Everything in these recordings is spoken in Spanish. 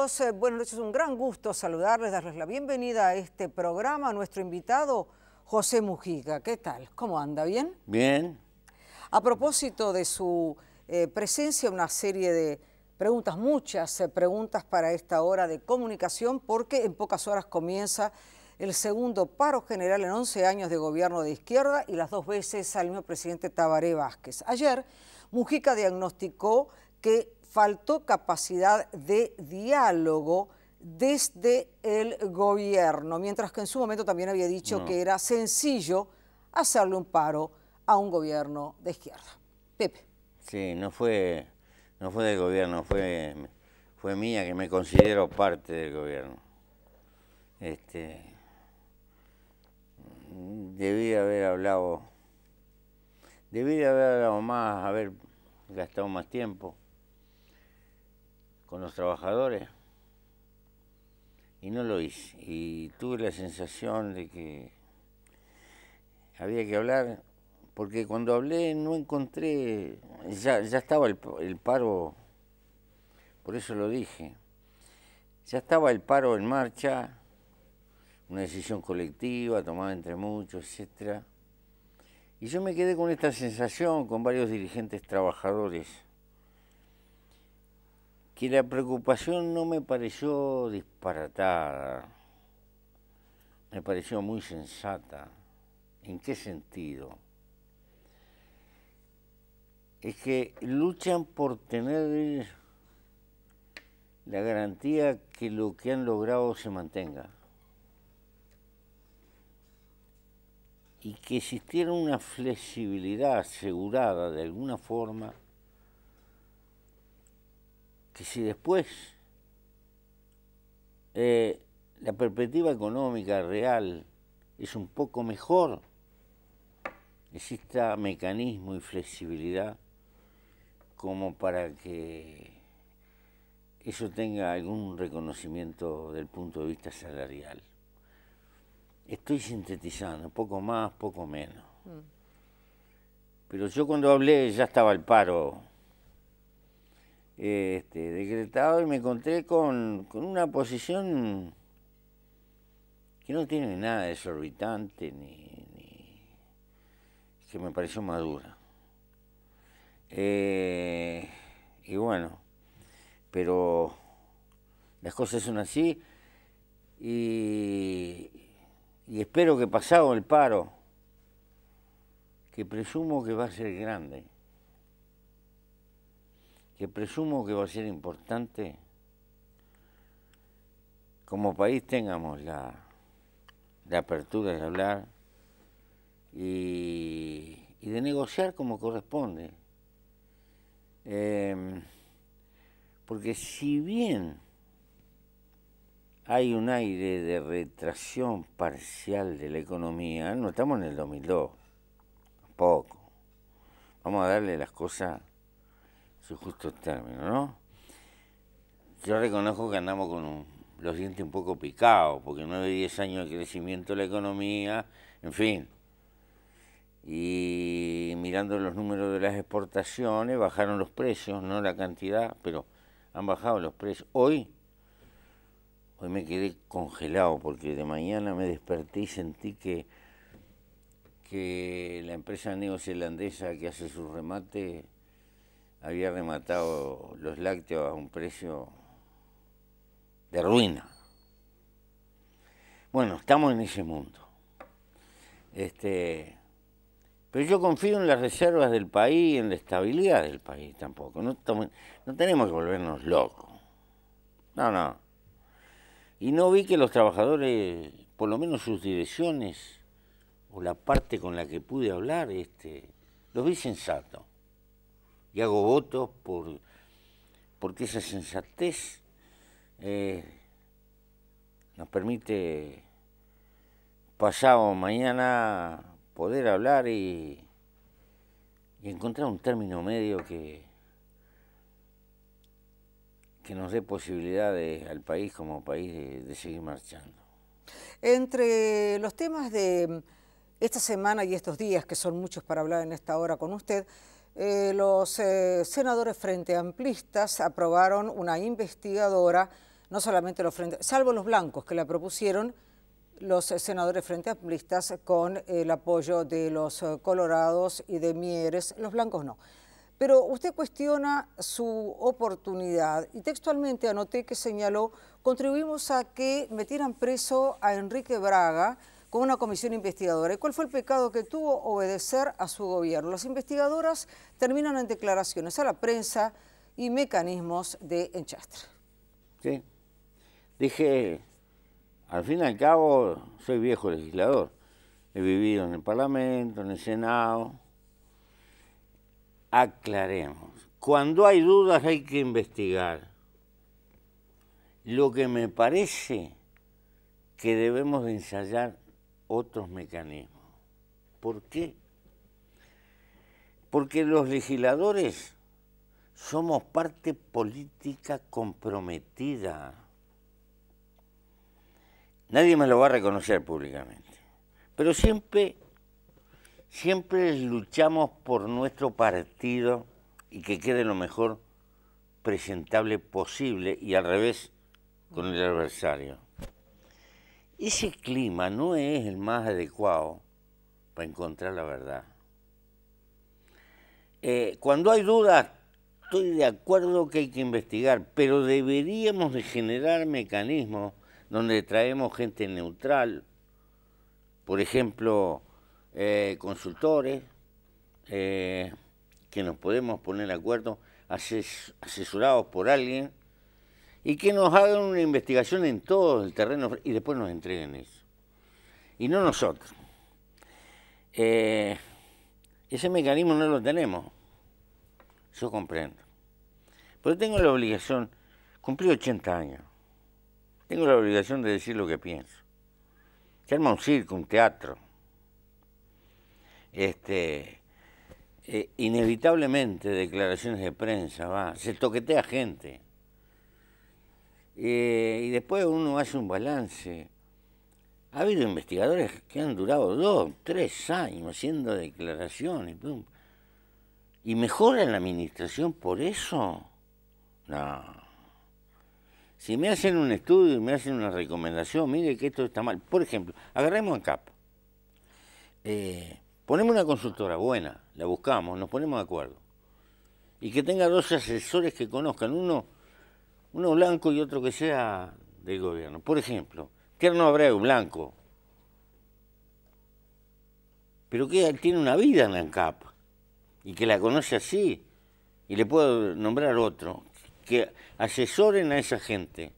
Eh, buenas noches, un gran gusto saludarles, darles la bienvenida a este programa, a nuestro invitado José Mujica. ¿Qué tal? ¿Cómo anda? ¿Bien? Bien. A propósito de su eh, presencia, una serie de preguntas, muchas eh, preguntas para esta hora de comunicación, porque en pocas horas comienza el segundo paro general en 11 años de gobierno de izquierda y las dos veces al mismo presidente Tabaré Vázquez. Ayer, Mujica diagnosticó que faltó capacidad de diálogo desde el gobierno, mientras que en su momento también había dicho que era sencillo hacerle un paro a un gobierno de izquierda. Pepe. Sí, no fue, no fue del gobierno, fue, fue mía que me considero parte del gobierno. Este, debí haber hablado, debí haber hablado más, haber gastado más tiempo con los trabajadores y no lo hice. Y tuve la sensación de que había que hablar, porque cuando hablé no encontré, ya, ya estaba el, el paro, por eso lo dije, ya estaba el paro en marcha, una decisión colectiva tomada entre muchos, etc. Y yo me quedé con esta sensación con varios dirigentes trabajadores que la preocupación no me pareció disparatada, me pareció muy sensata. ¿En qué sentido? Es que luchan por tener la garantía que lo que han logrado se mantenga. Y que existiera una flexibilidad asegurada de alguna forma que si después eh, la perspectiva económica real es un poco mejor, exista este mecanismo y flexibilidad como para que eso tenga algún reconocimiento del punto de vista salarial. Estoy sintetizando, poco más, poco menos. Mm. Pero yo cuando hablé ya estaba el paro este, decretado y me encontré con, una posición que no tiene nada de ni, ni que me pareció madura. Eh, y bueno, pero las cosas son así y, y espero que pasado el paro, que presumo que va a ser grande que presumo que va a ser importante, como país tengamos la, la apertura de hablar y, de negociar como corresponde. Em, porque si bien hay un aire de retracción parcial de la economía, no estamos en el 2002, poco, Vamos a darle las cosas su justo término, ¿no? Yo reconozco que andamos con los dientes un poco picados, porque 9, 10 años de crecimiento de la economía, en fin. Y mirando los números de las exportaciones, bajaron los precios, no la cantidad, pero han bajado los precios. Hoy, hoy me quedé congelado porque de mañana me desperté y sentí que, que la empresa neozelandesa que hace su remate había rematado los lácteos a un precio de ruina. Bueno, estamos en ese mundo. Este, pero yo confío en las reservas del país y en la estabilidad del país tampoco. No, tenemos que volvernos locos. No, no. Y no vi que los trabajadores, por lo menos sus direcciones o la parte con la que pude hablar, este, los vi sensatos y hago votos por porque esa sensatez eh, nos permite pasado mañana poder hablar y, encontrar un término medio que, que nos dé posibilidades al país como país de seguir marchando. Entre los temas de esta semana y estos días, que son muchos para hablar en esta hora con usted, eh, los eh, senadores frente amplistas aprobaron una investigadora, no solamente los frente, salvo los blancos que la propusieron, los eh, senadores frente amplistas con el apoyo de los colorados y de Mieres, los blancos no. Pero usted cuestiona su oportunidad y textualmente anoté que señaló, contribuimos a que metieran preso a Enrique Braga, con una comisión investigadora. ¿Y cuál fue el pecado que tuvo? Obedecer a su gobierno. Las investigadoras terminan en declaraciones a la prensa y mecanismos de enchastre. Sí. Dije, al fin y al cabo, soy viejo legislador. He vivido en el Parlamento, en el Senado. Aclaremos. Cuando hay dudas hay que investigar. Lo que me parece que debemos de ensayar otros mecanismos. ¿Por qué? Porque los legisladores somos parte política comprometida. Nadie me lo va a reconocer públicamente, pero siempre, siempre luchamos por nuestro partido y que quede lo mejor presentable posible y al revés con el adversario. Ese clima no es el más adecuado para encontrar la verdad. Eh, cuando hay dudas, estoy de acuerdo que hay que investigar, pero deberíamos de generar mecanismos donde traemos gente neutral, por ejemplo, eh, consultores, eh, que nos podemos poner de acuerdo, asesorados por alguien y que nos hagan una investigación en todo el terreno y después nos entreguen eso. Y no nosotros. Eh, ese mecanismo no lo tenemos. Yo comprendo. Pero tengo la obligación, cumplí 80 años, tengo la obligación de decir lo que pienso. Se arma un circo, un teatro. Este, eh, inevitablemente declaraciones de prensa, va, se toquetea gente. Eh, y después uno hace un balance. Ha habido investigadores que han durado dos, tres años haciendo declaraciones. ¿Y mejora la administración por eso? No. Si me hacen un estudio y me hacen una recomendación, mire que esto está mal. Por ejemplo, agarremos a CAP. Eh, ponemos una consultora buena, la buscamos, nos ponemos de acuerdo. Y que tenga dos asesores que conozcan. Uno uno blanco y otro que sea del gobierno. Por ejemplo, no Terno un blanco. Pero que tiene una vida en la ANCAP y que la conoce así. Y le puedo nombrar otro. Que asesoren a esa gente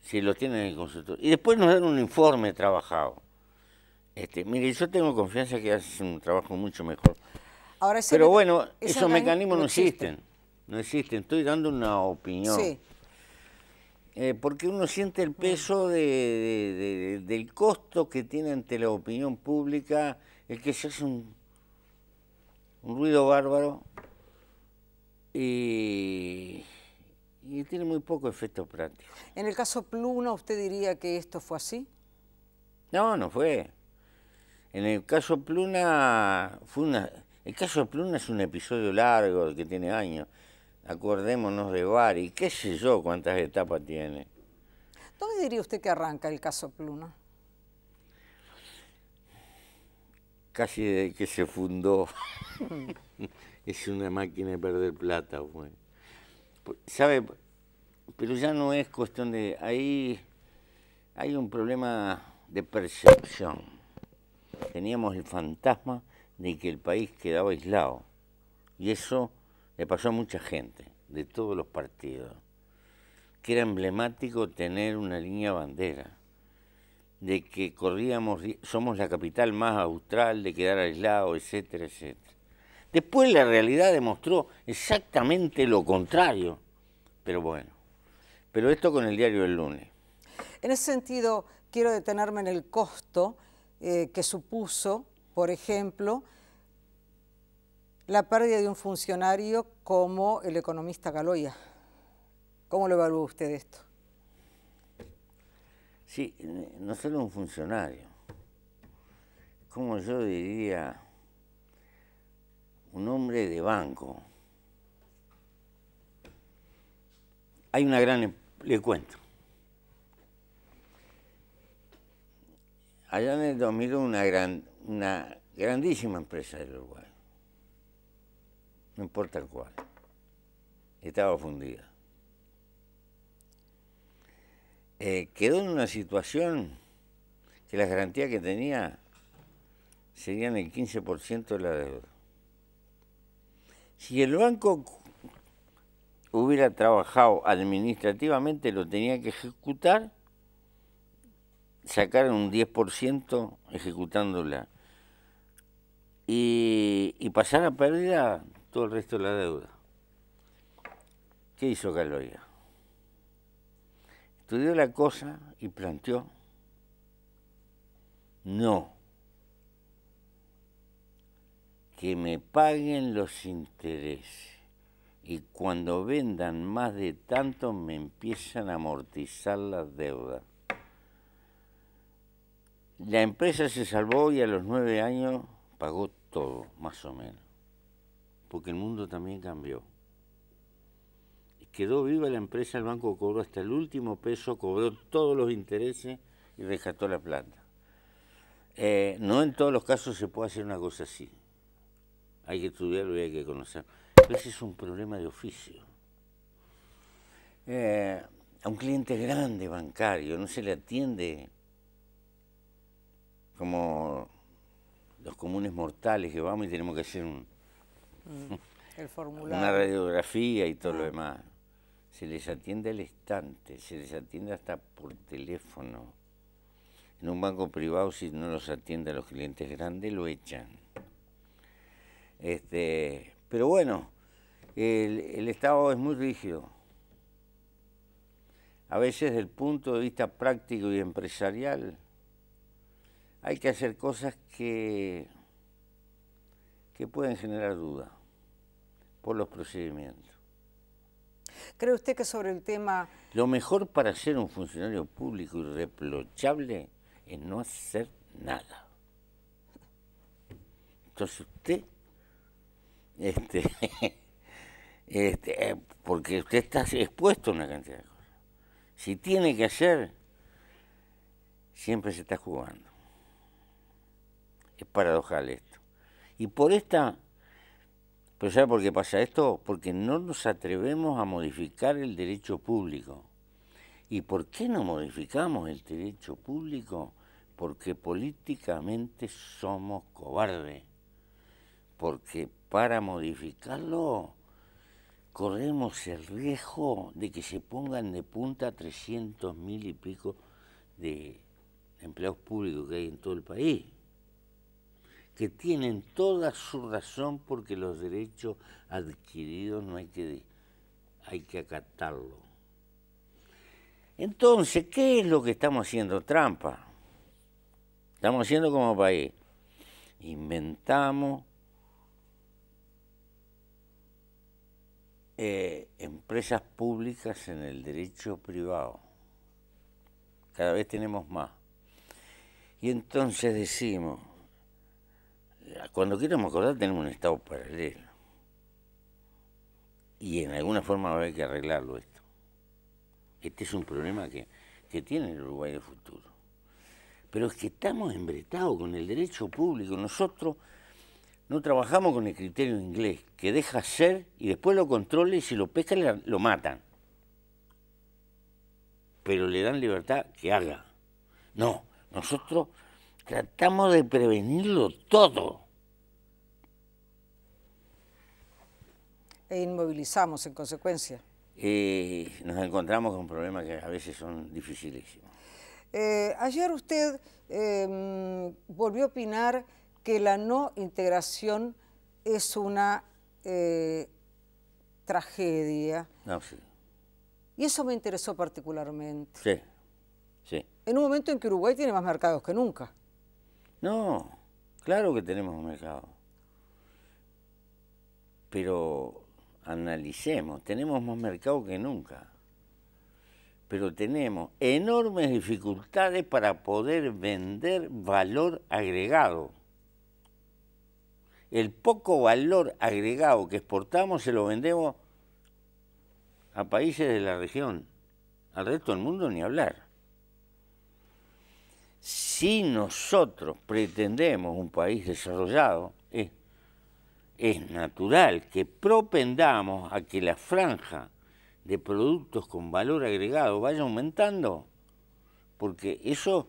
si lo tienen en el consultorio. Y después nos dan un informe trabajado. Este, mire, yo tengo confianza que hace un trabajo mucho mejor. Pero bueno, esos mecanismos no existen no existe, estoy dando una opinión. Sí. Eh, porque uno siente el peso del costo que tiene ante la opinión pública es que se hace un, un ruido bárbaro y, y, tiene muy poco efecto práctico. En el caso Pluna, ¿usted diría que esto fue así? No, no fue. En el caso Pluna fue una... El caso Pluna es un episodio largo que tiene años acordémonos de Bari, qué sé yo cuántas etapas tiene. ¿Dónde diría usted que arranca el caso Pluno? Casi desde que se fundó. es una máquina de perder plata, fue. ¿Sabe? Pero ya no es cuestión de... Ahí hay un problema de percepción. Teníamos el fantasma de que el país quedaba aislado. Y eso le pasó a mucha gente de todos los partidos, que era emblemático tener una línea bandera, de que corríamos, somos la capital más austral, de quedar aislado, etcétera, etcétera. Después la realidad demostró exactamente lo contrario, pero bueno, pero esto con el diario del lunes. En ese sentido, quiero detenerme en el costo eh, que supuso, por ejemplo, la pérdida de un funcionario como el economista Galoya. ¿Cómo lo evalúa usted esto? Sí, no solo un funcionario, como yo diría, un hombre de banco. Hay una gran, le cuento. Allá en el 2001 una, gran, una grandísima empresa del Uruguay no importa cuál, estaba fundida. Eh, quedó en una situación que las garantías que tenía serían el 15% de la deuda. Si el banco hubiera trabajado administrativamente, lo tenía que ejecutar, sacar un 10% ejecutándola y, y pasar a pérdida todo el resto de la deuda. ¿Qué hizo Caloya? Estudió la cosa y planteó, no, que me paguen los intereses y cuando vendan más de tanto me empiezan a amortizar la deuda. La empresa se salvó y a los nueve años pagó todo, más o menos porque el mundo también cambió. Quedó viva la empresa, el banco cobró hasta el último peso, cobró todos los intereses y rescató la planta. Eh, no en todos los casos se puede hacer una cosa así. Hay que estudiarlo y hay que conocerlo. ese es un problema de oficio. Eh, a un cliente grande bancario no se le atiende como los comunes mortales que vamos y tenemos que hacer un, Mm. El formulario. Una radiografía y todo lo ah. demás. Se les atiende el estante se les atiende hasta por teléfono. En un banco privado, si no los atiende a los clientes grandes, lo echan. Este, pero bueno, el, el Estado es muy rígido. A veces, desde el punto de vista práctico y empresarial, hay que hacer cosas que que pueden generar duda por los procedimientos. ¿Cree usted que sobre el tema... Lo mejor para ser un funcionario público irreprochable es no hacer nada. Entonces usted, este, este eh, porque usted está expuesto a una cantidad de cosas. Si tiene que hacer, siempre se está jugando. Es paradojal esto. Y por esta, pero ¿sabe por qué pasa esto? Porque no nos atrevemos a modificar el derecho público. ¿Y por qué no modificamos el derecho público? Porque políticamente somos cobardes. Porque para modificarlo corremos el riesgo de que se pongan de punta 300 mil y pico de empleados públicos que hay en todo el país que tienen toda su razón porque los derechos adquiridos no hay que, hay que acatarlo. Entonces, ¿qué es lo que estamos haciendo? Trampa. Estamos haciendo como país. Inventamos eh, empresas públicas en el derecho privado. Cada vez tenemos más. Y entonces decimos, Ah, cuando queremos acordar tenemos un estado paralelo. Y en alguna forma va a haber que arreglarlo esto. Este es un problema que, tiene el Uruguay del futuro. Pero es que estamos embretados con el derecho público. Nosotros no trabajamos con el criterio inglés, que deja ser y después lo controla y si lo pesca lo matan. Pero le dan libertad que haga. No, nosotros tratamos de prevenirlo todo. E inmovilizamos en consecuencia. Y nos encontramos con problemas que a veces son dificilísimos. Eh, ayer usted em, volvió a opinar que la no integración es una eh, tragedia. No, sí. Y eso me interesó particularmente. Sí, sí. En un momento en que Uruguay tiene más mercados que nunca. No, claro que tenemos un mercado. Pero analicemos, tenemos más mercado que nunca, pero tenemos enormes dificultades para poder vender valor agregado. El poco valor agregado que exportamos se lo vendemos a países de la región, al resto del mundo ni hablar. Si nosotros pretendemos un país desarrollado, es natural que propendamos a que la franja de productos con valor agregado vaya aumentando, porque eso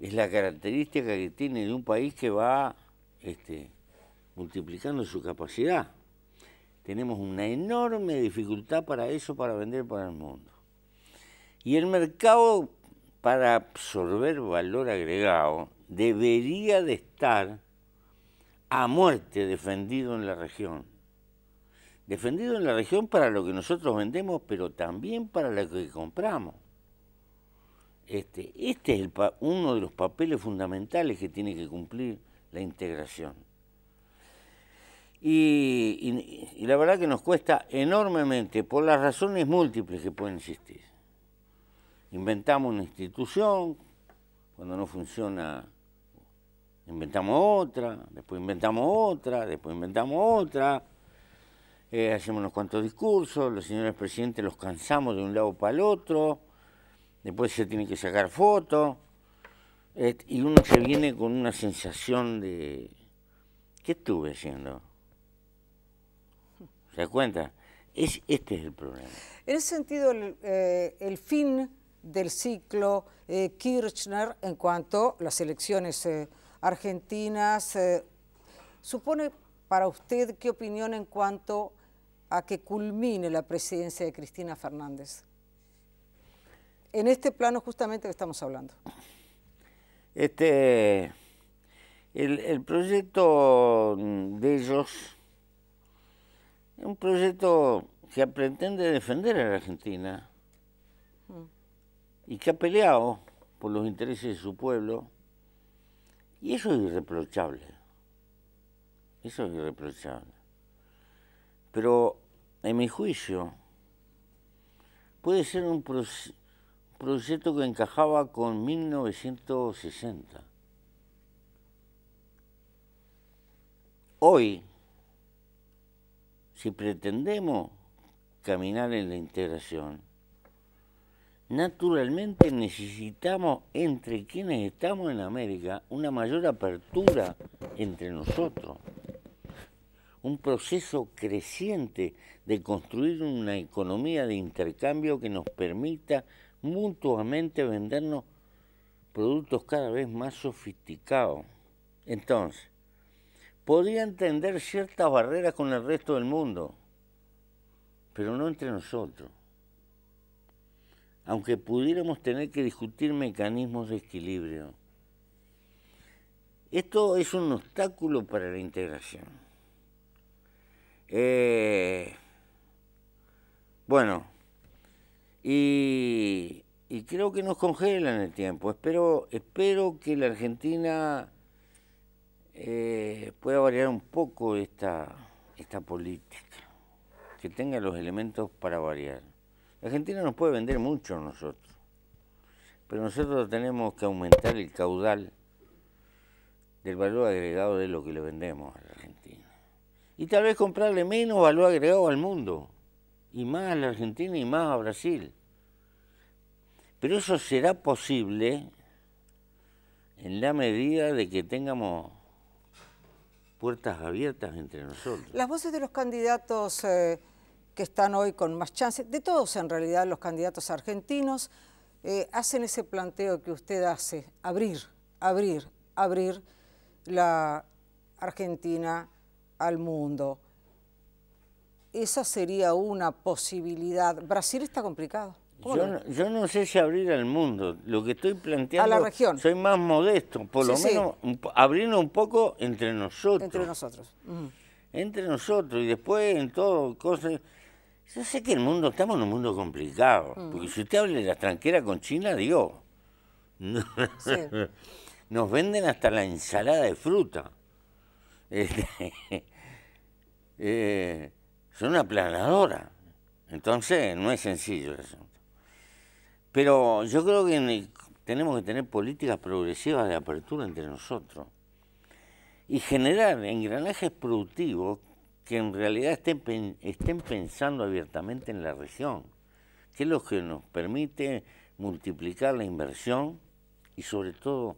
es la característica que tiene de un país que va este, multiplicando su capacidad. Tenemos una enorme dificultad para eso, para vender para el mundo. Y el mercado, para absorber valor agregado, debería de estar a muerte defendido en la región. Defendido en la región para lo que nosotros vendemos, pero también para lo que compramos. Este, este es uno de los papeles fundamentales que tiene que cumplir la integración. y, la verdad que nos cuesta enormemente por las razones múltiples que pueden existir. Inventamos una institución, cuando no funciona inventamos otra, después inventamos otra, después inventamos otra, eh, hacemos unos cuantos discursos, los señores presidentes los cansamos de un lado para el otro, después se tienen que sacar fotos, y uno se viene con una sensación de, ¿qué estuve haciendo? ¿Se da cuenta? Es, este es el problema. En ese sentido, el, eh, el fin del ciclo eh, Kirchner en cuanto a las elecciones argentinas. ¿Supone para usted qué opinión en cuanto a que culmine la presidencia de Cristina Fernández? En este plano justamente que estamos hablando. Este, el, proyecto de ellos es un proyecto que pretende defender a la Argentina mm. y que ha peleado por los intereses de su pueblo y eso es irreprochable. Eso es irreprochable. Pero en mi juicio puede ser un proyecto que encajaba con 1960. Hoy, si pretendemos caminar en la integración, Naturalmente necesitamos entre quienes estamos en América una mayor apertura entre nosotros, un proceso creciente de construir una economía de intercambio que nos permita mutuamente vendernos productos cada vez más sofisticados. Entonces, podría entender ciertas barreras con el resto del mundo, pero no entre nosotros aunque pudiéramos tener que discutir mecanismos de equilibrio. Esto es un obstáculo para la integración. Eh, bueno, y, creo que nos congelan el tiempo. Espero, espero que la Argentina eh, pueda variar un poco esta política, que tenga los elementos para variar. Argentina nos puede vender mucho a nosotros, pero nosotros tenemos que aumentar el caudal del valor agregado de lo que le vendemos a la Argentina. Y tal vez comprarle menos valor agregado al mundo, y más a la Argentina y más a Brasil. Pero eso será posible en la medida de que tengamos puertas abiertas entre nosotros. Las voces de los candidatos... Eh, que están hoy con más chances, de todos en realidad los candidatos argentinos, eh, hacen ese planteo que usted hace, abrir, abrir, abrir la Argentina al mundo. Esa sería una posibilidad. Brasil está complicado. Yo no, sé si abrir al mundo. Lo que estoy planteando. A la región. Soy más modesto. Por lo menos sí. un poco entre nosotros. Entre nosotros. Mm. Entre nosotros. Y después en todo, cosas. Yo sé que el mundo, estamos en un mundo complicado, mm. porque si usted habla de la tranqueras con China, Dios. nos venden hasta la ensalada de fruta. Eh, son una aplanadora, entonces no es sencillo el Pero yo creo que tenemos que tener políticas progresivas de apertura entre nosotros y generar engranajes productivos que en realidad estén, estén pensando abiertamente en la región, que es lo que nos permite multiplicar la inversión y sobre todo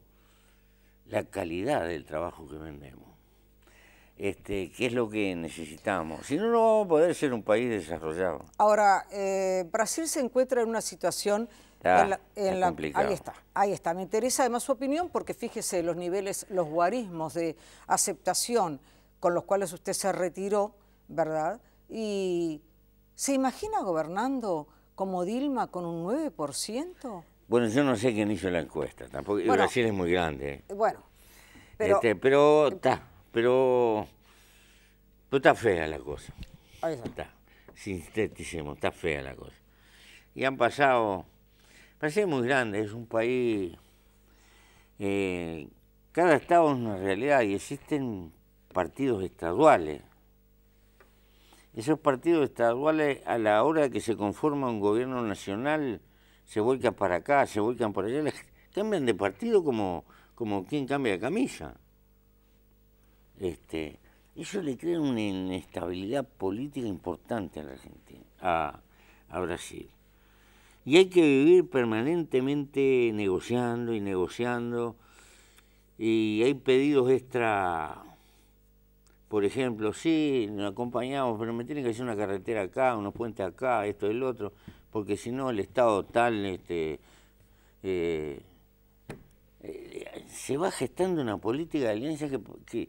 la calidad del trabajo que vendemos, este, que es lo que necesitamos. Si no, no vamos a poder ser un país desarrollado. Ahora, eh, Brasil se encuentra en una situación... Ah, en la, en la, ahí está, ahí está. Me interesa además su opinión porque fíjese los niveles, los guarismos de aceptación con los cuales usted se retiró, ¿verdad? Y ¿se imagina gobernando como Dilma con un 9%? Bueno, yo no sé quién hizo la encuesta, tampoco. Brasil es muy grande. ¿eh? Bueno, pero. Este, pero está, pero. está fea la cosa. Ahí está. Sinteticemos, está fea la cosa. Y han pasado. Brasil es muy grande, es un país. Eh, cada estado es una realidad y existen partidos estaduales. Esos partidos estaduales a la hora que se conforma un gobierno nacional se vuelcan para acá, se vuelcan para allá, cambian de partido como, como quien cambia de camisa. Este, eso le crea una inestabilidad política importante a la Argentina, a Brasil. Y hay que vivir permanentemente negociando y negociando. Y hay pedidos extra por ejemplo, sí, nos acompañamos, pero me tienen que hacer una carretera acá, unos puentes acá, esto y el otro, porque si no el Estado tal este, eh, eh, se va gestando una política de alianza que, que,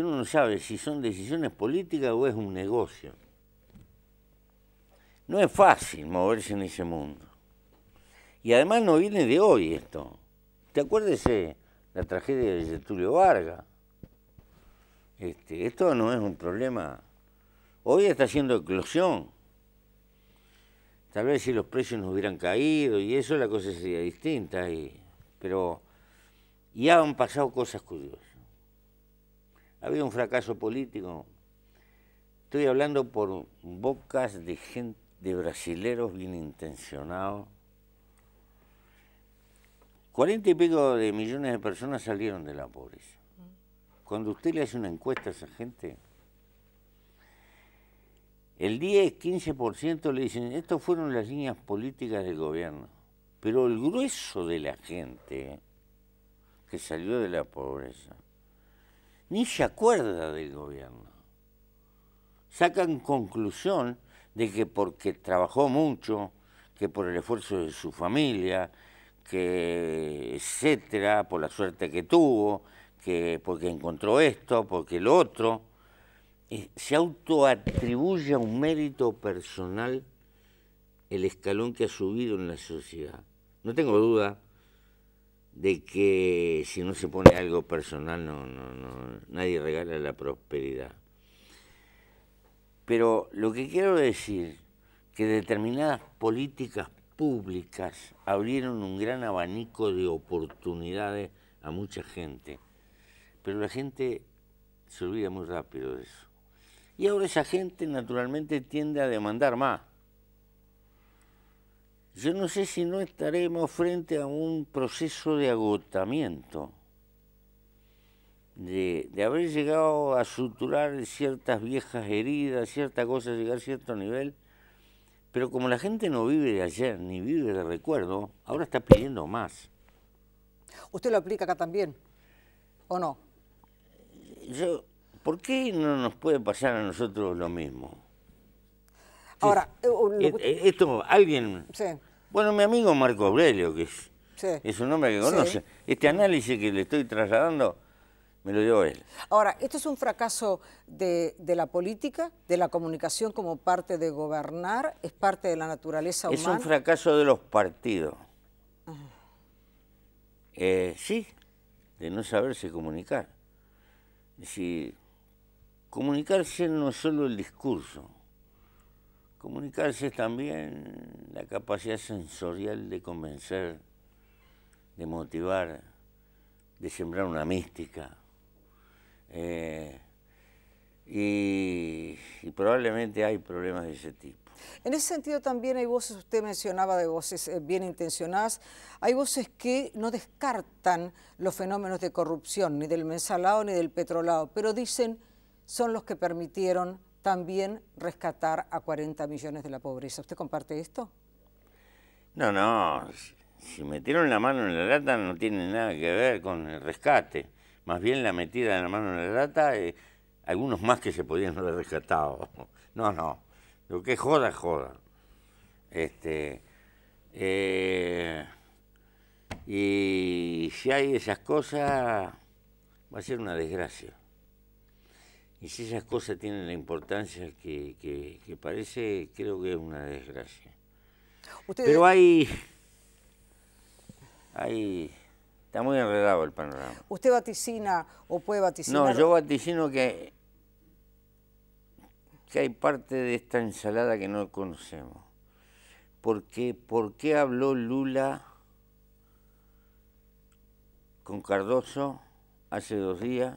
uno no sabe si son decisiones políticas o es un negocio. No es fácil moverse en ese mundo. Y además no viene de hoy esto. ¿Te acuerdas eh, la tragedia de Getulio Vargas? Este, esto no es un problema. Hoy está haciendo eclosión. Tal vez si los precios no hubieran caído y eso la cosa sería distinta. pero ya han pasado cosas curiosas. Ha habido un fracaso político. Estoy hablando por bocas de gente, de brasileros bien intencionados. Cuarenta y pico de millones de personas salieron de la pobreza cuando usted le hace una encuesta a esa gente, el 10, 15% le dicen, estas fueron las líneas políticas del gobierno. Pero el grueso de la gente que salió de la pobreza ni se acuerda del gobierno. Sacan conclusión de que porque trabajó mucho, que por el esfuerzo de su familia, que etcétera, por la suerte que tuvo, porque, encontró esto, porque lo otro, se autoatribuye a un mérito personal el escalón que ha subido en la sociedad. No tengo duda de que si no se pone algo personal, no, no, no, nadie regala la prosperidad. Pero lo que quiero decir, que determinadas políticas públicas abrieron un gran abanico de oportunidades a mucha gente. Pero la gente se olvida muy rápido de eso. Y ahora esa gente naturalmente tiende a demandar más. Yo no sé si no estaremos frente a un proceso de agotamiento, de, haber llegado a suturar ciertas viejas heridas, ciertas cosas, llegar a cierto nivel. Pero como la gente no vive de ayer ni vive de recuerdo, ahora está pidiendo más. ¿Usted lo aplica acá también? ¿O no? yo, ¿por qué no nos puede pasar a nosotros lo mismo? Ahora, eh, oh, eh, eh, esto, alguien... Bueno, mi amigo Marco Aurelio, que es, un hombre que conoce, este análisis que le estoy trasladando me lo dio él. Ahora, ¿esto es un fracaso de, la política, de la comunicación como parte de gobernar? ¿Es parte de la naturaleza humana? Es un fracaso de los partidos. sí, de no saberse comunicar decir, comunicarse no es solo el discurso, comunicarse es también la capacidad sensorial de convencer, de motivar, de sembrar una mística. Eh, y probablemente hay problemas de ese tipo. En ese sentido también hay voces, usted mencionaba de voces eh, bien intencionadas, hay voces que no descartan los fenómenos de corrupción, ni del mensalado ni del petrolado, pero dicen son los que permitieron también rescatar a 40 millones de la pobreza. ¿Usted comparte esto? No, no, si metieron la mano en la lata no tiene nada que ver con el rescate. Más bien la metida de la mano en la lata, eh, algunos más que se podían haber rescatado. No, no, lo que joda, joda. Este, eh, y si hay esas cosas, va a ser una desgracia. Y si esas cosas tienen la importancia que, parece, creo que es una desgracia. Pero hay, hay... Está muy enredado el panorama. ¿Usted vaticina o puede vaticinar? No, yo vaticino que que hay parte de esta ensalada que no conocemos. ¿Por qué, ¿Por qué habló Lula con Cardoso hace dos días?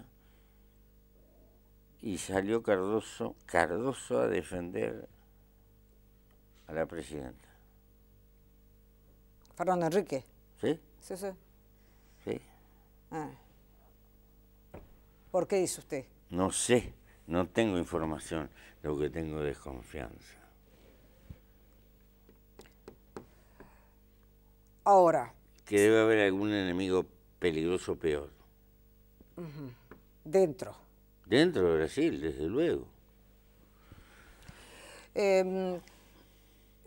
y salió Cardoso, Cardoso a defender a la presidenta. Fernando Enrique. ¿Sí? Sí, sí. Ah. ¿Por qué dice usted? No sé. No tengo información, lo que tengo es desconfianza. Ahora. Que debe haber algún enemigo peligroso peor. Dentro. Dentro de Brasil, desde luego. Em,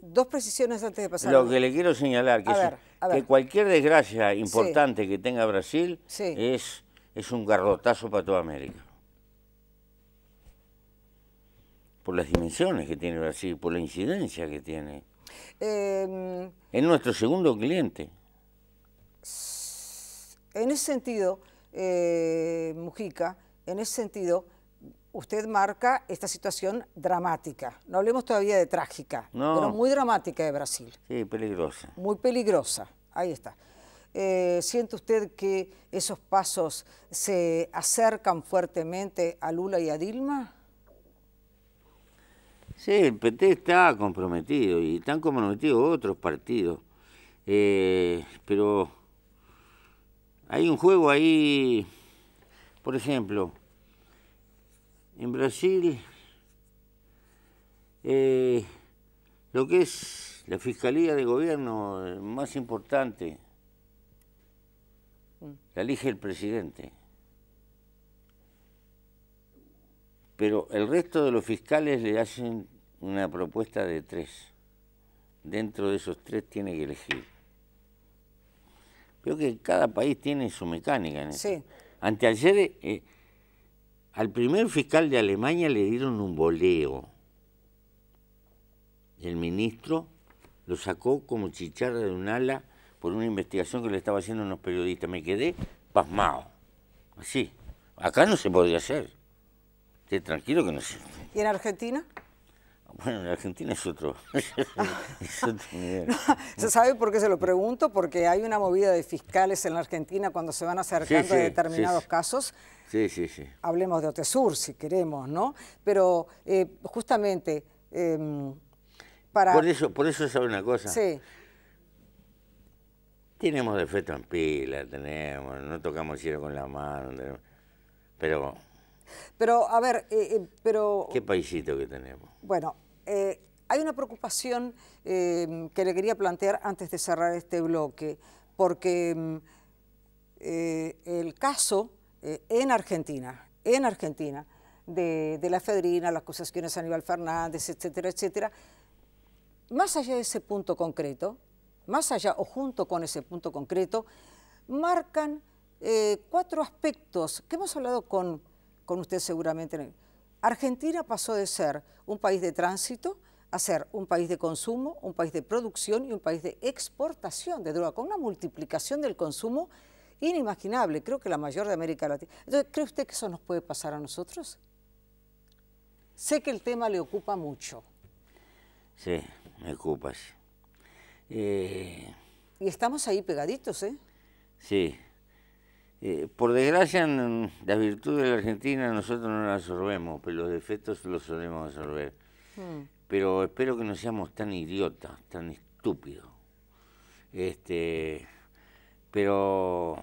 dos precisiones antes de pasar. Lo que le quiero señalar, que, es, que cualquier desgracia importante que tenga Brasil es, es un garrotazo para toda América. por las dimensiones que tiene Brasil, por la incidencia que tiene. en em, nuestro segundo cliente. En ese sentido, eh, Mujica, en ese sentido, usted marca esta situación dramática. No hablemos todavía de trágica, pero muy dramática de Brasil. Sí, peligrosa. Muy peligrosa, ahí está. Eh, ¿Siente usted que esos pasos se acercan fuertemente a Lula y a Dilma? Sí, el PT está comprometido y están comprometidos otros partidos. Eh, pero hay un juego ahí, por ejemplo, en Brasil, eh, lo que es la Fiscalía de Gobierno más importante, mm. la elige el presidente. pero el resto de los fiscales le hacen una propuesta de tres. Dentro de esos tres tiene que elegir. Creo que cada país tiene su mecánica en ayer Anteayer, eh, al primer fiscal de Alemania le dieron un boleo. El ministro lo sacó como chicharra de un ala por una investigación que le estaba haciendo unos periodistas. Me quedé pasmado. Así. Acá no se podía hacer tranquilo que no sé. ¿Y en Argentina? Bueno, en Argentina es otro. Ah. ¿Se sabe por qué se lo pregunto? Porque hay una movida de fiscales en la Argentina cuando se van acercando a determinados casos. Sí, sí, sí. Hablemos de Otesur, si queremos, ¿no? Pero eh, justamente em, para... Por eso, por eso sabe una cosa. Sí. Tenemos defecto en pila, tenemos, no tocamos el con la mano, pero pero, a ver, eh, eh, pero... ¿Qué paisito que tenemos? Bueno, eh, hay una preocupación que le quería plantear antes de cerrar este bloque, porque mm, el caso en Argentina, en Argentina, de, la Fedrina, las acusaciones a Aníbal Fernández, etcétera, etcétera, más allá de ese punto concreto, más allá o junto con ese punto concreto, marcan cuatro aspectos que hemos hablado con con usted seguramente. Argentina pasó de ser un país de tránsito a ser un país de consumo, un país de producción y un país de exportación de droga, con una multiplicación del consumo inimaginable, creo que la mayor de América Latina. Entonces, ¿cree usted que eso nos puede pasar a nosotros? Sé que el tema le ocupa mucho. Sí, me ocupa, eh, Y estamos ahí pegaditos, ¿eh? Sí, eh, por desgracia, las virtudes de la Argentina nosotros no las absorbemos, pero los defectos los solemos absorber. Hmm. Pero espero que no seamos tan idiotas, tan estúpidos. Este, pero,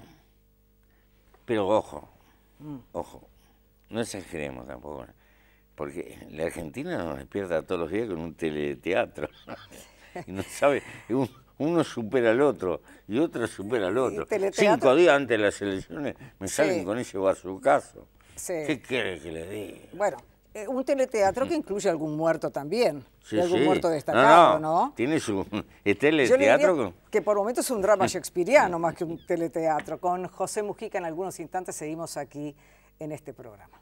pero ojo, hmm. ojo, no exageremos tampoco, porque la Argentina nos despierta todos los días con un teleteatro y no sabe, un, uno supera al otro y otro supera al otro. Cinco días antes de las elecciones me salen con ese su caso. ¿Qué quiere que le diga? Bueno, eh, un teleteatro que incluye algún muerto también. algún muerto destacado, ¿no? no. Tiene su este teleteatro. que por momentos es un drama shakespeariano más que un teleteatro. Con José Mujica en algunos instantes seguimos aquí en este programa.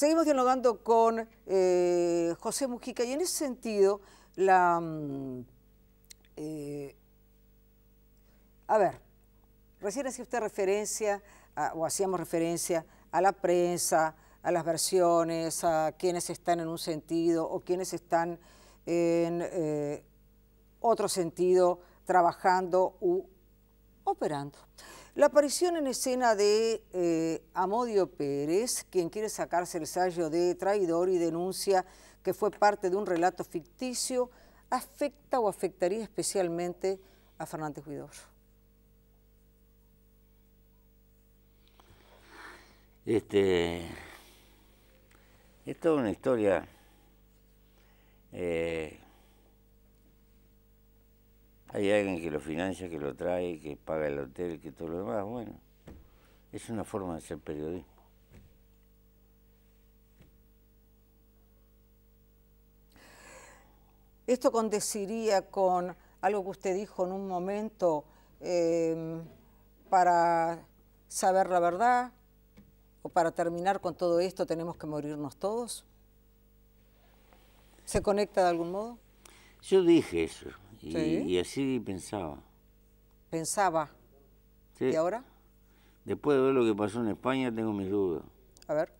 Seguimos dialogando con eh, José Mujica y en ese sentido, la... Mm, eh, a ver, recién hacía usted referencia, o hacíamos referencia a la prensa, a las versiones, a quienes están en un sentido o quienes están en eh, otro sentido trabajando u operando. La aparición en escena de eh, Amodio Pérez, quien quiere sacarse el sallo de traidor y denuncia que fue parte de un relato ficticio, afecta o afectaría especialmente a Fernández Huidor. Este, es toda una historia eh, hay alguien que lo financia, que lo trae, que paga el hotel, que todo lo demás. Bueno, es una forma de hacer periodismo. Esto condeciría con algo que usted dijo en un momento em, para saber la verdad o para terminar con todo esto tenemos que morirnos todos. ¿Se conecta de algún modo? Yo dije eso. Y, así pensaba. ¿Pensaba? ¿Y ahora? Después de ver lo que pasó en España, tengo mis dudas. A ver.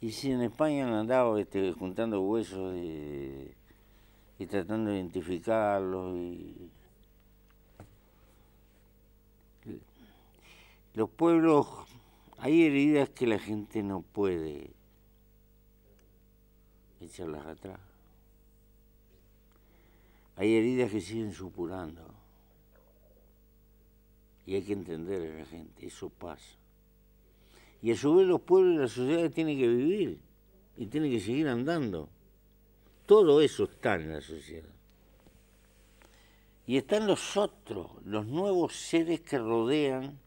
Y si en España han andado este, juntando huesos y, tratando de identificarlos Los pueblos, hay heridas que la gente no puede echarlas atrás. Hay heridas que siguen supurando. Y hay que entender a la gente, eso pasa. Y a su vez los pueblos y las sociedades tienen que vivir y tienen que seguir andando. Todo eso está en la sociedad. Y están los otros, los nuevos seres que rodean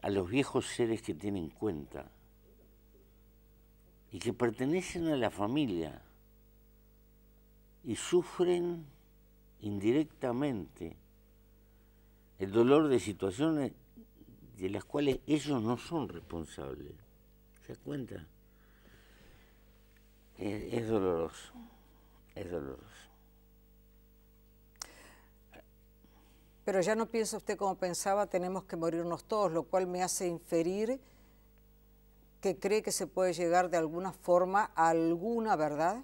a los viejos seres que tienen cuenta y que pertenecen a la familia y sufren indirectamente el dolor de situaciones de las cuales ellos no son responsables. ¿Se das cuenta? Es, es, doloroso, es doloroso. Pero ya no piensa usted como pensaba, tenemos que morirnos todos, lo cual me hace inferir que cree que se puede llegar de alguna forma a alguna verdad.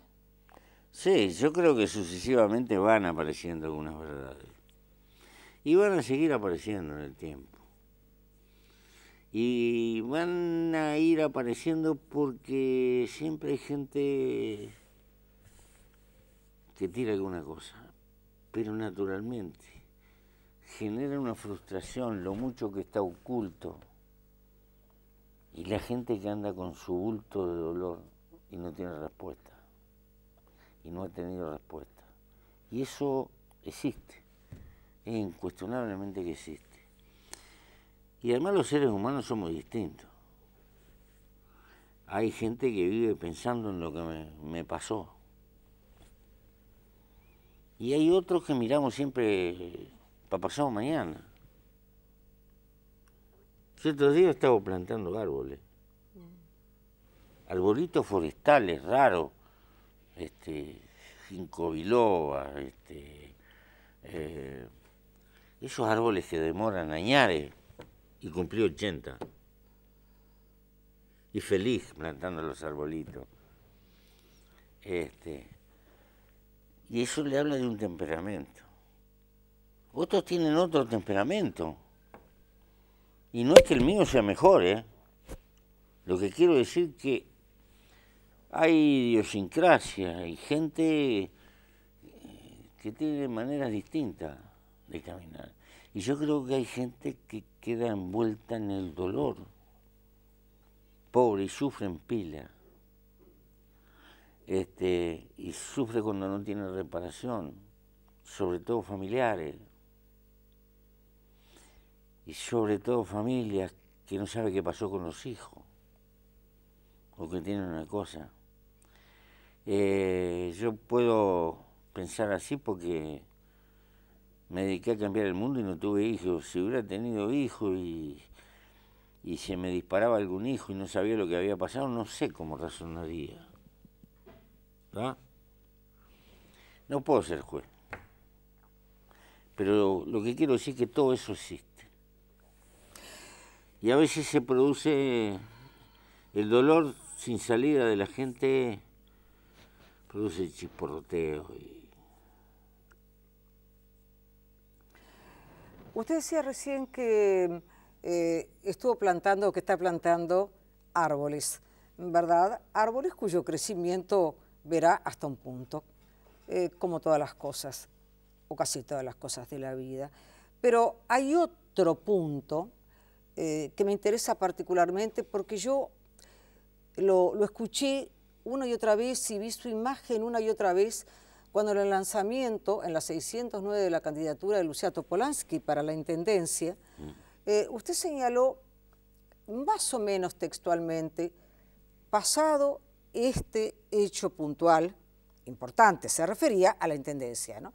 Sí, yo creo que sucesivamente van apareciendo algunas verdades. Y van a seguir apareciendo en el tiempo. Y van a ir apareciendo porque siempre hay gente que tira alguna cosa. Pero naturalmente genera una frustración lo mucho que está oculto. Y la gente que anda con su bulto de dolor y no tiene respuesta y no he tenido respuesta. Y eso existe, es incuestionablemente que existe. Y además los seres humanos somos distintos. Hay gente que vive pensando en lo que me, pasó. Y hay otros que miramos siempre para pasado mañana. Ciertos días estaba plantando árboles. Arbolitos forestales raros este, Cinco bilobas este, eh, esos árboles que demoran añares, y cumplí 80. Y feliz plantando los arbolitos. Este, y eso le habla de un temperamento. Otros tienen otro temperamento. Y no es que el mío sea mejor, ¿eh? Lo que quiero decir que hay idiosincrasia, hay gente eh, que tiene maneras distintas de caminar. Y yo creo que hay gente que queda envuelta en el dolor, pobre, y sufre en pila. Este, y sufre cuando no tiene reparación, sobre todo familiares, y sobre todo familias que no sabe qué pasó con los hijos, o que tienen una cosa. Eh, yo puedo pensar así porque me dediqué a cambiar el mundo y no tuve hijos. Si hubiera tenido hijos y, se me disparaba algún hijo y no sabía lo que había pasado, no sé cómo razonaría. No puedo ser juez. Pero lo que quiero decir es que todo eso existe. Y a veces se produce el dolor sin salida de la gente produce chisporroteo. Y... Usted decía recién que eh, estuvo plantando que está plantando árboles, ¿verdad? Árboles cuyo crecimiento verá hasta un punto, eh, como todas las cosas, o casi todas las cosas de la vida. Pero hay otro punto eh, que me interesa particularmente porque yo lo escuché una y otra vez y vi su imagen una y otra vez cuando en el lanzamiento, en la 609 de la candidatura de Lucía Topolansky para la Intendencia, mm. eh, usted señaló más o menos textualmente, pasado este hecho puntual, importante, se refería a la Intendencia, ¿no?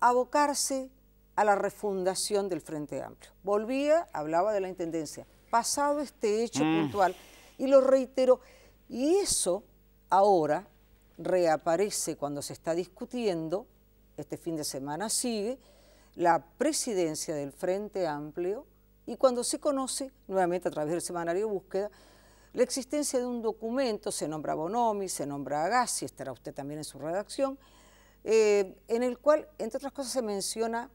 abocarse a la refundación del Frente Amplio. Volvía, hablaba de la Intendencia, pasado este hecho mm. puntual, y lo reitero. Y eso ahora reaparece cuando se está discutiendo, este fin de semana sigue, la presidencia del Frente Amplio y cuando se conoce, nuevamente a través del semanario Búsqueda, la existencia de un documento, se nombra Bonomi, se nombra Agassi, estará usted también en su redacción, eh, en el cual, entre otras cosas, se menciona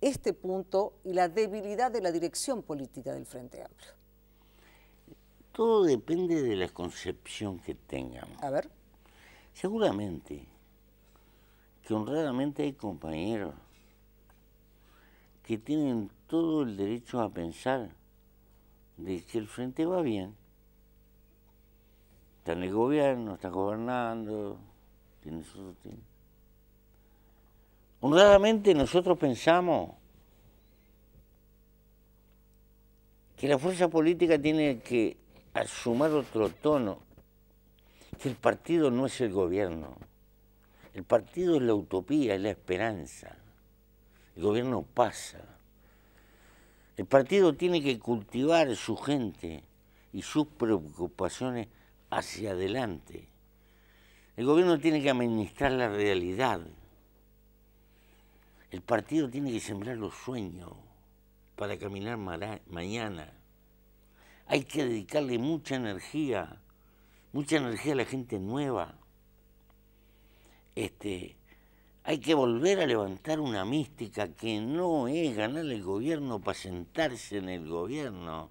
este punto y la debilidad de la dirección política del Frente Amplio todo depende de la concepción que tengamos. A ver. Seguramente que honradamente hay compañeros que tienen todo el derecho a pensar de que el frente va bien. Está en el gobierno, está gobernando, tiene su rutina. Honradamente nosotros pensamos que la fuerza política tiene que a sumar otro tono, que el partido no es el gobierno, el partido es la utopía, es la esperanza, el gobierno pasa. El partido tiene que cultivar su gente y sus preocupaciones hacia adelante. El gobierno tiene que administrar la realidad. El partido tiene que sembrar los sueños para caminar mañana hay que dedicarle mucha energía, mucha energía a la gente nueva. Este, hay que volver a levantar una mística que no es ganar el gobierno para sentarse en el gobierno,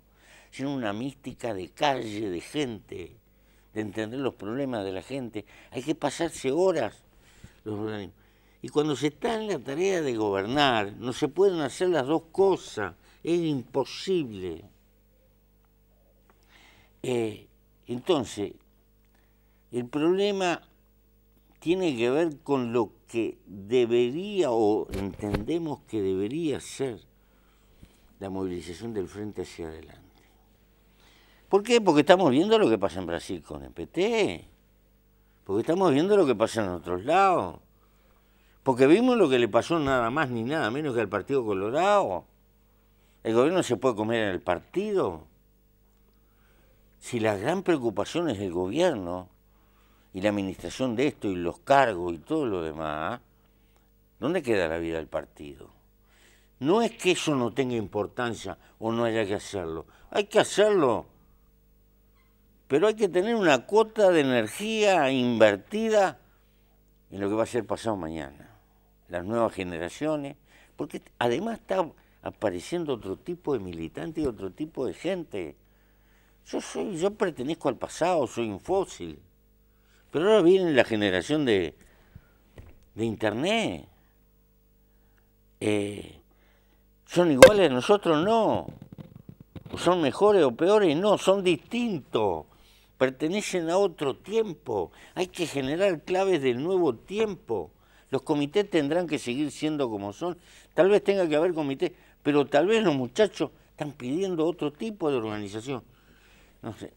sino una mística de calle, de gente, de entender los problemas de la gente. Hay que pasarse horas Y cuando se está en la tarea de gobernar, no se pueden hacer las dos cosas, es imposible. Eh, entonces, el problema tiene que ver con lo que debería o entendemos que debería ser la movilización del frente hacia adelante. ¿Por qué? Porque estamos viendo lo que pasa en Brasil con el PT, porque estamos viendo lo que pasa en otros lados, porque vimos lo que le pasó nada más ni nada menos que al Partido Colorado. El gobierno se puede comer en el partido si la gran preocupación es el gobierno y la administración de esto y los cargos y todo lo demás, ¿dónde queda la vida del partido? No es que eso no tenga importancia o no haya que hacerlo, hay que hacerlo, pero hay que tener una cuota de energía invertida en lo que va a ser pasado mañana, las nuevas generaciones, porque además está apareciendo otro tipo de militante y otro tipo de gente. Yo, yo pertenezco al pasado, soy un fósil. Pero ahora viene la generación de, Internet. Eh, ¿Son iguales nosotros? No. ¿Son mejores o peores? No, son distintos. Pertenecen a otro tiempo. Hay que generar claves del nuevo tiempo. Los comités tendrán que seguir siendo como son. Tal vez tenga que haber comités, pero tal vez los muchachos están pidiendo otro tipo de organización sé.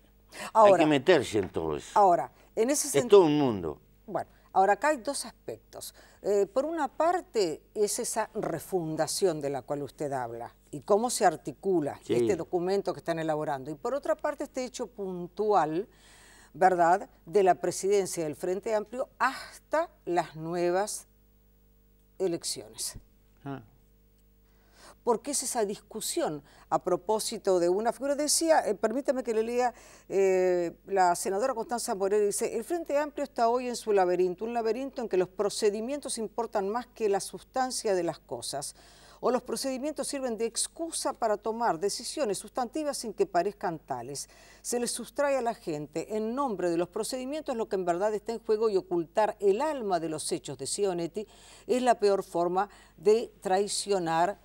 Ahora, hay que meterse en todo eso. Ahora, en ese sentido. Es todo un mundo. Bueno, ahora acá hay dos aspectos. Eh, por una parte es esa refundación de la cual usted habla y cómo se articula este documento que están elaborando. Y por otra parte este hecho puntual, ¿verdad?, de la presidencia del Frente Amplio hasta las nuevas elecciones. Ah porque es esa discusión a propósito de una figura. Decía, eh, permítame que le lea, eh, la senadora Constanza Moreno, dice, el Frente Amplio está hoy en su laberinto, un laberinto en que los procedimientos importan más que la sustancia de las cosas o los procedimientos sirven de excusa para tomar decisiones sustantivas sin que parezcan tales. Se les sustrae a la gente en nombre de los procedimientos lo que en verdad está en juego y ocultar el alma de los hechos, decía Onetti, es la peor forma de traicionar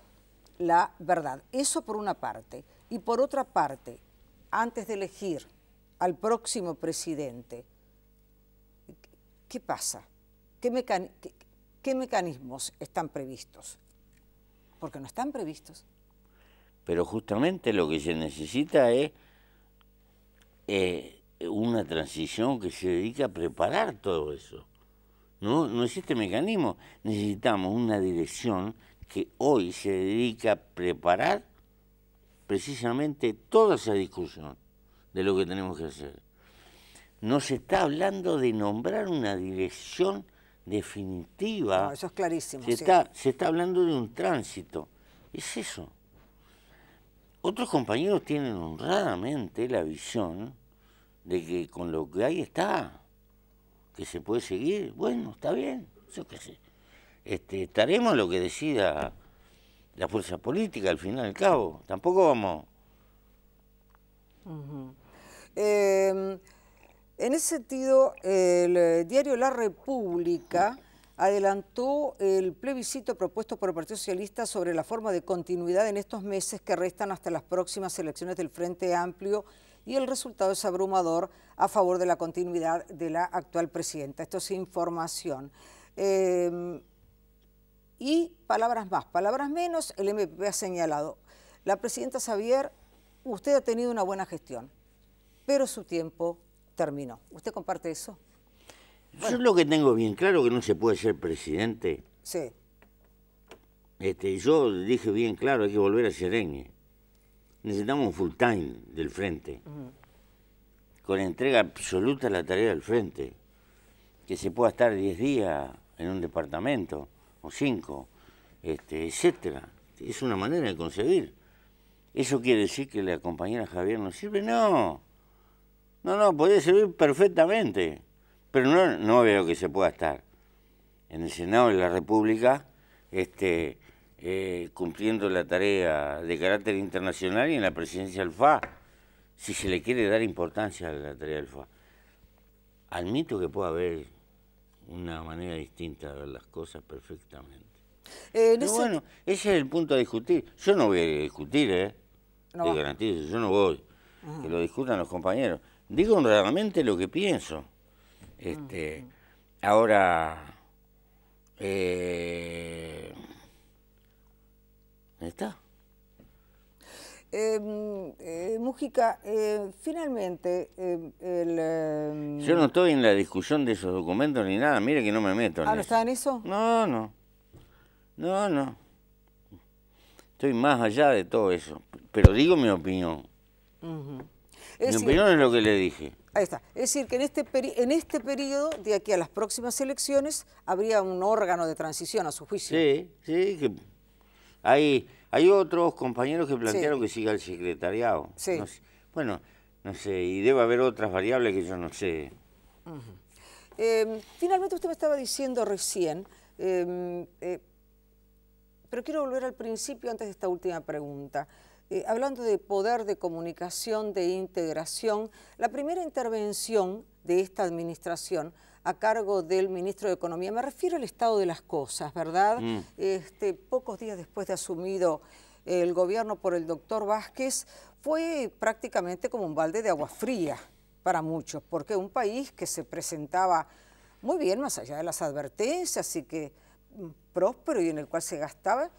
la verdad. Eso por una parte. Y por otra parte, antes de elegir al próximo presidente, ¿qué pasa? ¿Qué, qué, mecanismos están previstos? Porque no están previstos. Pero justamente lo que se necesita es eh, una transición que se dedica a preparar todo eso. No, no existe mecanismo. Necesitamos una dirección que hoy se dedica a preparar precisamente toda esa discusión de lo que tenemos que hacer. No se está hablando de nombrar una dirección definitiva. No, eso es clarísimo. Se, está, se está hablando de un tránsito. Es eso. Otros compañeros tienen honradamente la visión de que con lo que hay está, que se puede seguir. Bueno, está bien, yo que sé este, estaremos lo que decida la fuerza política al final y al cabo. Tampoco vamos. Em, en ese sentido, el eh, diario La República adelantó el plebiscito propuesto por el Partido Socialista sobre la forma de continuidad en estos meses que restan hasta las próximas elecciones del Frente Amplio y el resultado es abrumador a favor de la continuidad de la actual presidenta. Esto es información. Em, y palabras más, palabras menos, el MPP ha señalado, la presidenta Xavier, usted ha tenido una buena gestión, pero su tiempo terminó. ¿Usted comparte eso? Yo lo que tengo bien claro que no se puede ser presidente. Sí. Este, yo dije bien claro, hay que volver a Sereñe. Necesitamos un full time del frente, con entrega absoluta a la tarea del frente, que se pueda estar 10 días en un departamento o cinco, este, etcétera. Es una manera de concebir. ¿Eso quiere decir que la compañera Javier no sirve? No. No, no, podría servir perfectamente. Pero no, no veo que se pueda estar en el Senado de la República este, eh, cumpliendo la tarea de carácter internacional y en la presidencia del FA, si se le quiere dar importancia a la tarea del FA. Admito que pueda haber una manera distinta de ver las cosas perfectamente. Eh, bueno, ese es el punto a discutir. Yo no voy a discutir, ¿eh? No Te garantizo, yo no voy. Mm. Que lo discutan los compañeros. Digo realmente lo que pienso. Este, mm. Ahora... Eh, ¿Está? Em, eh, Mujica, eh, finalmente... Em, em, Yo no estoy en la discusión de esos documentos ni nada, mire que no me meto. ¿Ah, no está en eso? No, no. No, no. Estoy más allá de todo eso, pero digo mi opinión. Mi opinión es lo que le dije. Ahí está. Es decir, que en este, en este periodo, de aquí a las próximas elecciones, habría un órgano de transición a su juicio. Sí, sí, que hay hay otros compañeros que plantearon que siga el secretariado. Sí. Bueno, no sé, y debe haber otras variables que yo no sé. Em, finalmente usted me estaba diciendo recién, em, eh, pero quiero volver al principio antes de esta última pregunta. Eh, hablando de poder de comunicación, de integración, la primera intervención de esta administración a cargo del ministro de Economía. Me refiero al estado de las cosas, ¿verdad? Mm. Este, pocos días después de asumido el gobierno por el doctor Vázquez, fue prácticamente como un balde de agua fría para muchos, porque un país que se presentaba muy bien, más allá de las advertencias y que mm, próspero y en el cual se gastaba,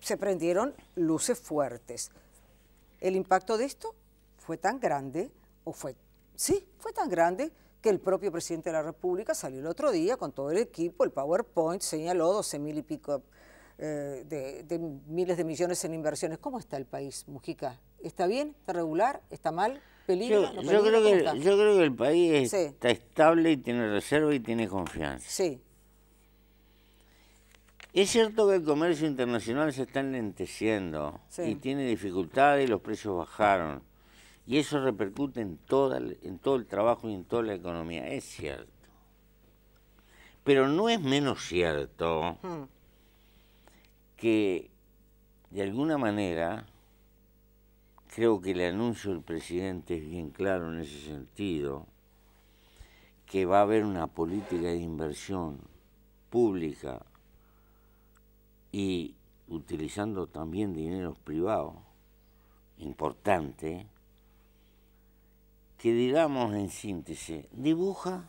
se prendieron luces fuertes. El impacto de esto fue tan grande, o fue, sí, fue tan grande que el propio presidente de la República salió el otro día con todo el equipo, el PowerPoint, señaló 12 mil y pico eh, de, miles de millones en inversiones. ¿Cómo está el país, Mujica? ¿Está bien? ¿Está regular? ¿Está mal? ¿Peligro? Yo, creo, que, el país está estable y tiene reserva y tiene confianza. Sí. Es cierto que el comercio internacional se está enlenteciendo y tiene dificultades y los precios bajaron y eso repercute en, en todo el trabajo y en toda la economía. Es cierto. Pero no es menos cierto hmm. que, de alguna manera, creo que el anuncio del presidente es bien claro en ese sentido, que va a haber una política de inversión pública y utilizando también dineros privados importante que digamos en síntesis, dibuja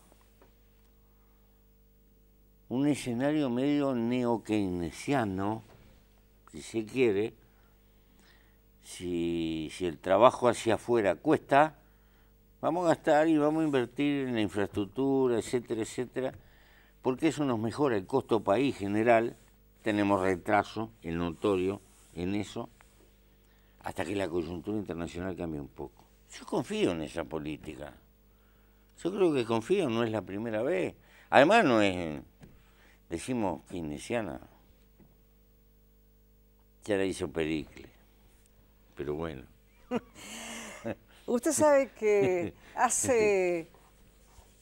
un escenario medio neo-keynesiano, si se quiere, si, el trabajo hacia afuera cuesta, vamos a gastar y vamos a invertir en la infraestructura, etcétera, etcétera, porque eso nos mejora el costo país general, tenemos retraso, el notorio, en eso, hasta que la coyuntura internacional cambie un poco. Yo confío en esa política. Yo creo que confío, no es la primera vez. Además no es, decimos, keynesiana. Ya la hizo Pericle, pero bueno. Usted sabe que hace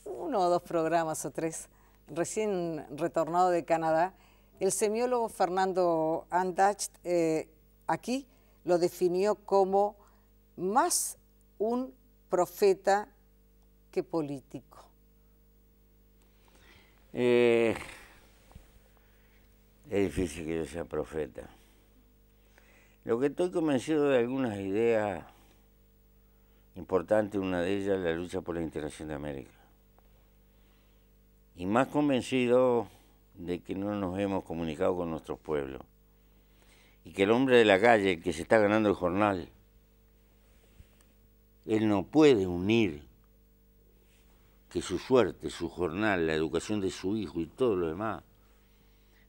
uno o dos programas o tres, recién retornado de Canadá, el semiólogo Fernando Andacht eh, aquí lo definió como más un profeta que político? Eh, es difícil que yo sea profeta. Lo que estoy convencido de algunas ideas importantes, una de ellas la lucha por la integración de América. Y más convencido de que no nos hemos comunicado con nuestros pueblos. Y que el hombre de la calle, el que se está ganando el jornal, él no puede unir que su suerte, su jornal, la educación de su hijo y todo lo demás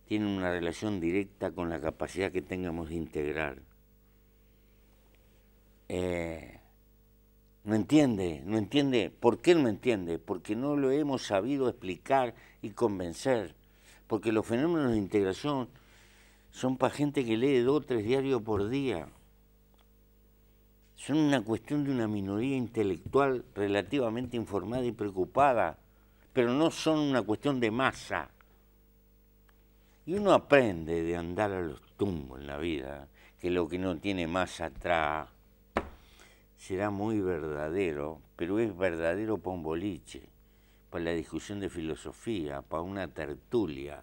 tienen una relación directa con la capacidad que tengamos de integrar. Eh, no entiende, no entiende. ¿Por qué no entiende? Porque no lo hemos sabido explicar y convencer. Porque los fenómenos de integración son para gente que lee dos o tres diarios por día son una cuestión de una minoría intelectual relativamente informada y preocupada, pero no son una cuestión de masa. Y uno aprende de andar a los tumbos en la vida, que lo que no tiene masa atrás será muy verdadero, pero es verdadero para un boliche, para la discusión de filosofía, para una tertulia,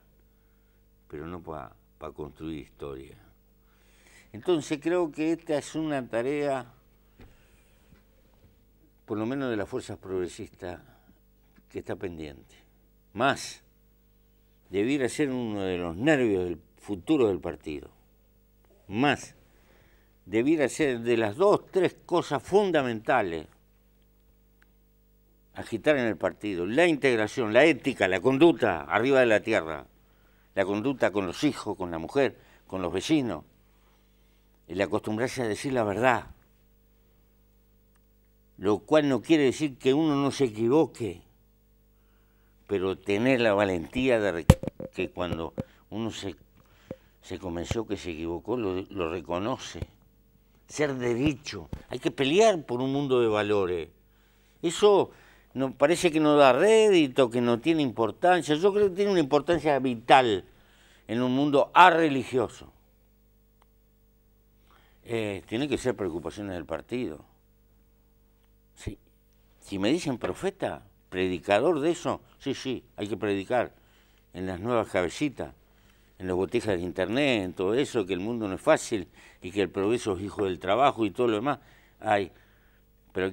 pero no para, para construir historia. Entonces creo que esta es una tarea por lo menos de las fuerzas progresistas, que está pendiente. Más, debiera ser uno de los nervios del futuro del partido. Más, debiera ser de las dos, tres cosas fundamentales agitar en el partido, la integración, la ética, la conducta arriba de la tierra, la conducta con los hijos, con la mujer, con los vecinos, el acostumbrarse a decir la verdad, lo cual no quiere decir que uno no se equivoque, pero tener la valentía de que cuando uno se, se convenció que se equivocó, lo, reconoce. Ser derecho. Hay que pelear por un mundo de valores. Eso no, parece que no da rédito, que no tiene importancia. Yo creo que tiene una importancia vital en un mundo arreligioso. Eh, tiene que ser preocupaciones del partido. Si me dicen profeta, predicador de eso, sí, sí, hay que predicar en las nuevas cabecitas, en las botijas de internet, en todo eso, que el mundo no es fácil y que el progreso es hijo del trabajo y todo lo demás. pero hay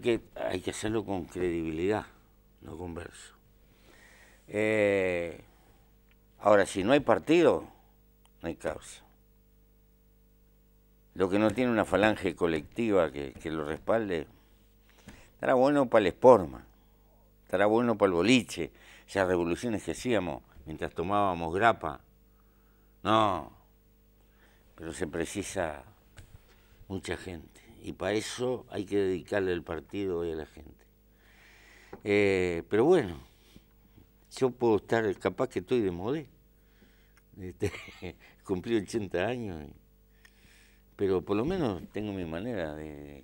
que, hacerlo con credibilidad, no con verso. Eh, ahora, si no hay partido, no hay causa. Lo que no tiene una falange colectiva que lo respalde, Estará bueno para el esporma, estará bueno para el boliche, esas revoluciones que hacíamos mientras tomábamos grapa. No, pero se precisa mucha gente y para eso hay que dedicarle el partido hoy a la gente. Eh, pero bueno, yo puedo estar, capaz que estoy de modé, este, cumplí 80 años, pero por lo menos tengo mi manera de...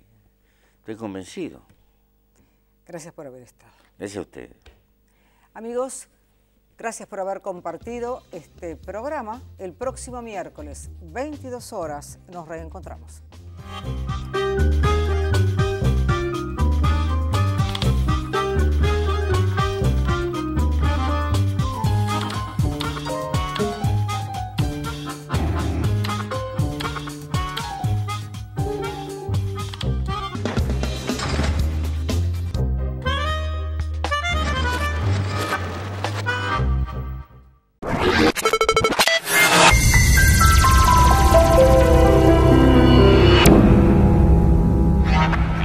Estoy convencido. Gracias por haber estado. Gracias a ustedes. Amigos, gracias por haber compartido este programa. El próximo miércoles, 22 horas, nos reencontramos.